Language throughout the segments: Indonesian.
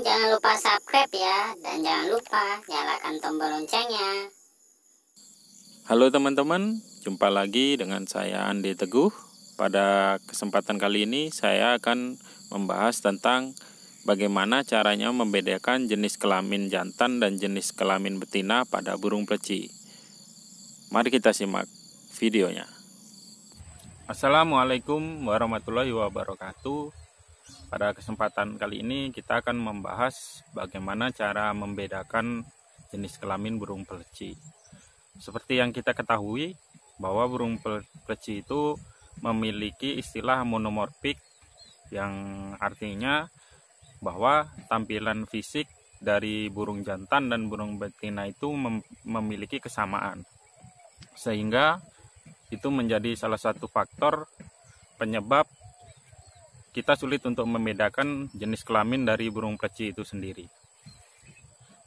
jangan lupa subscribe ya dan jangan lupa nyalakan tombol loncengnya. Halo teman-teman, jumpa lagi dengan saya Andi Teguh. Pada kesempatan kali ini saya akan membahas tentang bagaimana caranya membedakan jenis kelamin jantan dan jenis kelamin betina pada burung peci. Mari kita simak videonya. Assalamualaikum warahmatullahi wabarakatuh. Pada kesempatan kali ini kita akan membahas bagaimana cara membedakan jenis kelamin burung peleci. Seperti yang kita ketahui bahwa burung peleci itu memiliki istilah monomorfik yang artinya bahwa tampilan fisik dari burung jantan dan burung betina itu memiliki kesamaan. Sehingga itu menjadi salah satu faktor penyebab kita sulit untuk membedakan jenis kelamin dari burung pleci itu sendiri.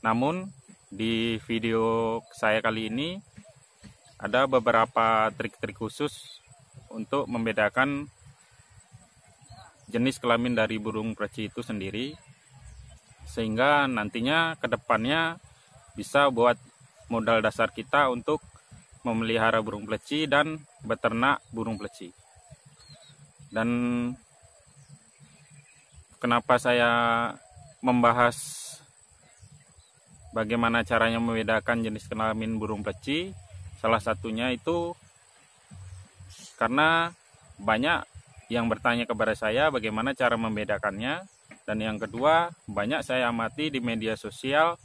Namun, di video saya kali ini ada beberapa trik-trik khusus untuk membedakan jenis kelamin dari burung pleci itu sendiri sehingga nantinya kedepannya bisa buat modal dasar kita untuk memelihara burung pleci dan beternak burung pleci dan kenapa saya membahas bagaimana caranya membedakan jenis kelamin burung peci salah satunya itu karena banyak yang bertanya kepada saya bagaimana cara membedakannya dan yang kedua banyak saya amati di media sosial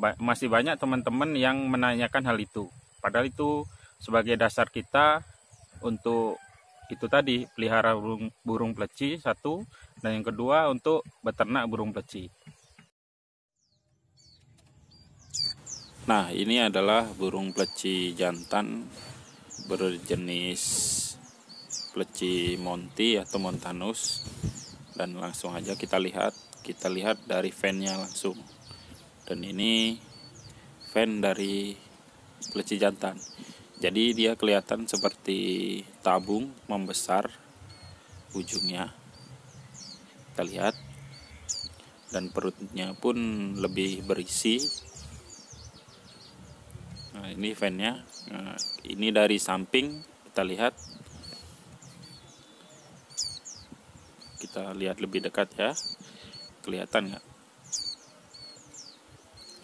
masih banyak teman-teman yang menanyakan hal itu padahal itu sebagai dasar kita untuk itu tadi pelihara burung, burung peci satu dan yang kedua untuk beternak burung peci. Nah, ini adalah burung pleci jantan berjenis pleci monti atau montanus dan langsung aja kita lihat, kita lihat dari fan-nya langsung. Dan ini fan dari pleci jantan. Jadi dia kelihatan seperti tabung membesar ujungnya kita lihat dan perutnya pun lebih berisi nah, ini fannya nah, ini dari samping kita lihat kita lihat lebih dekat ya kelihatan nggak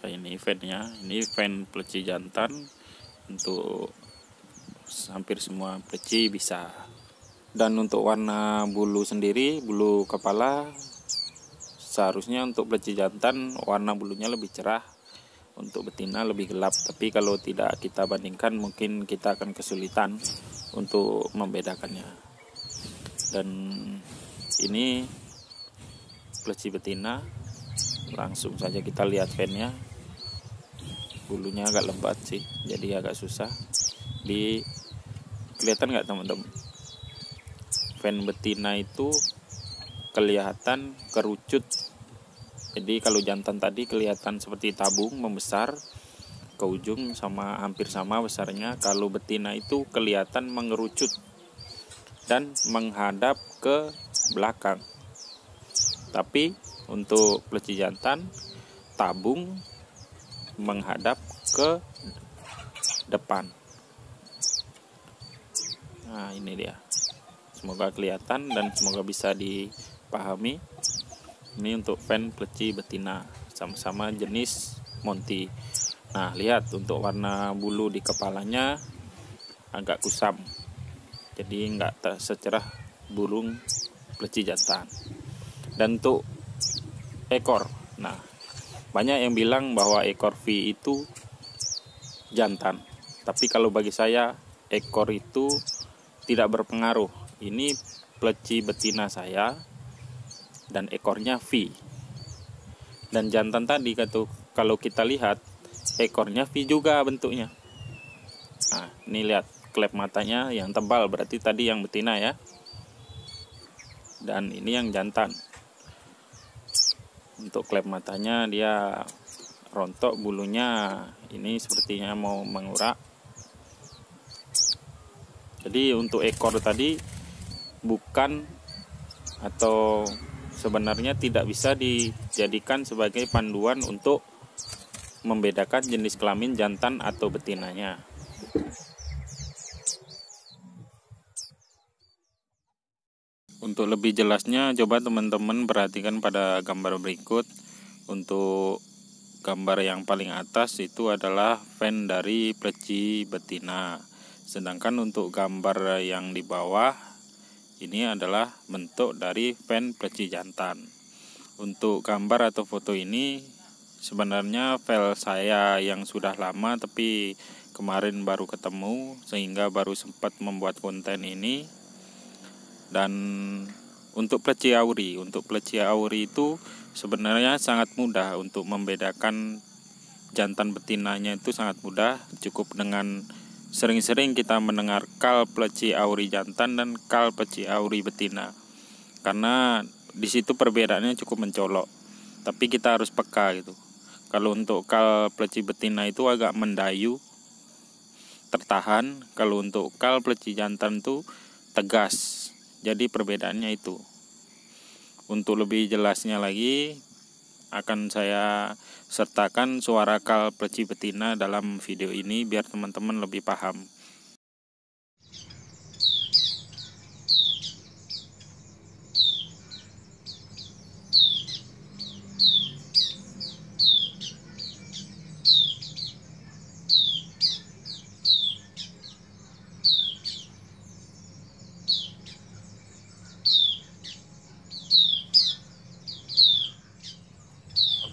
nah, ini fannya ini fan peci jantan untuk hampir semua peci bisa dan untuk warna bulu sendiri bulu kepala seharusnya untuk peci jantan warna bulunya lebih cerah untuk betina lebih gelap tapi kalau tidak kita bandingkan mungkin kita akan kesulitan untuk membedakannya dan ini pleci betina langsung saja kita lihat fannya bulunya agak lebat sih jadi agak susah di kelihatan nggak teman-teman fan betina itu kelihatan kerucut jadi kalau jantan tadi kelihatan seperti tabung membesar ke ujung sama hampir sama besarnya kalau betina itu kelihatan mengerucut dan menghadap ke belakang tapi untuk pleci jantan tabung menghadap ke depan nah ini dia semoga kelihatan dan semoga bisa dipahami ini untuk fan pleci betina sama-sama jenis monti nah lihat untuk warna bulu di kepalanya agak kusam jadi nggak secerah burung pleci jantan dan untuk ekor nah banyak yang bilang bahwa ekor V itu jantan tapi kalau bagi saya ekor itu tidak berpengaruh ini pleci betina saya dan ekornya V dan jantan tadi kalau kita lihat ekornya V juga bentuknya nah ini lihat klep matanya yang tebal berarti tadi yang betina ya dan ini yang jantan untuk klep matanya dia rontok bulunya ini sepertinya mau mengurak jadi untuk ekor tadi bukan atau sebenarnya tidak bisa dijadikan sebagai panduan untuk membedakan jenis kelamin jantan atau betinanya. Untuk lebih jelasnya, coba teman-teman perhatikan pada gambar berikut. Untuk gambar yang paling atas itu adalah fan dari pleci betina. Sedangkan untuk gambar yang di bawah ini adalah bentuk dari pen peci jantan. Untuk gambar atau foto ini sebenarnya file saya yang sudah lama tapi kemarin baru ketemu sehingga baru sempat membuat konten ini. Dan untuk pleci auri, untuk pleci auri itu sebenarnya sangat mudah untuk membedakan jantan betinanya itu sangat mudah cukup dengan Sering-sering kita mendengar kal peci auri jantan dan kal peci auri betina. Karena di situ perbedaannya cukup mencolok. Tapi kita harus peka gitu. Kalau untuk kal peci betina itu agak mendayu, tertahan. Kalau untuk kal peci jantan itu tegas. Jadi perbedaannya itu. Untuk lebih jelasnya lagi, akan saya sertakan suara kal peci betina dalam video ini biar teman-teman lebih paham.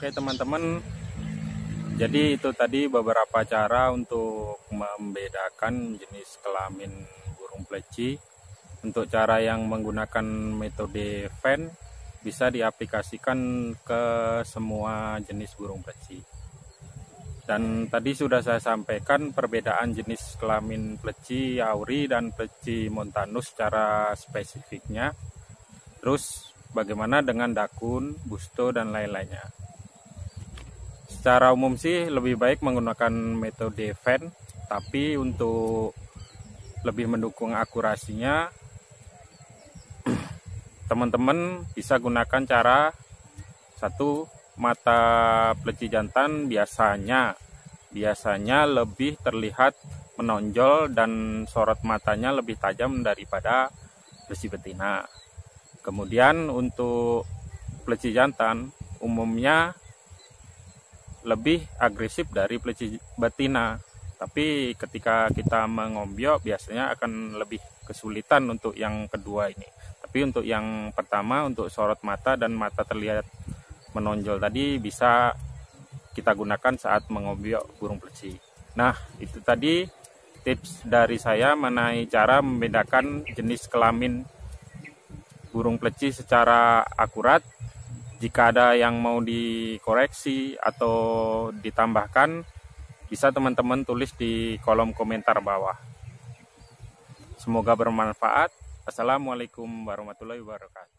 Oke teman-teman, jadi itu tadi beberapa cara untuk membedakan jenis kelamin burung pleci. Untuk cara yang menggunakan metode fan bisa diaplikasikan ke semua jenis burung pleci. Dan tadi sudah saya sampaikan perbedaan jenis kelamin pleci auri dan pleci montanus secara spesifiknya. Terus bagaimana dengan dakun, busto, dan lain-lainnya secara umum sih lebih baik menggunakan metode fan tapi untuk lebih mendukung akurasinya teman-teman bisa gunakan cara satu mata pleci jantan biasanya biasanya lebih terlihat menonjol dan sorot matanya lebih tajam daripada pleci betina kemudian untuk pleci jantan umumnya lebih agresif dari peleci betina. Tapi ketika kita mengombyok biasanya akan lebih kesulitan untuk yang kedua ini. Tapi untuk yang pertama untuk sorot mata dan mata terlihat menonjol tadi bisa kita gunakan saat mengombyok burung peleci. Nah, itu tadi tips dari saya mengenai cara membedakan jenis kelamin burung pleci secara akurat jika ada yang mau dikoreksi atau ditambahkan, bisa teman-teman tulis di kolom komentar bawah. Semoga bermanfaat. Assalamualaikum warahmatullahi wabarakatuh.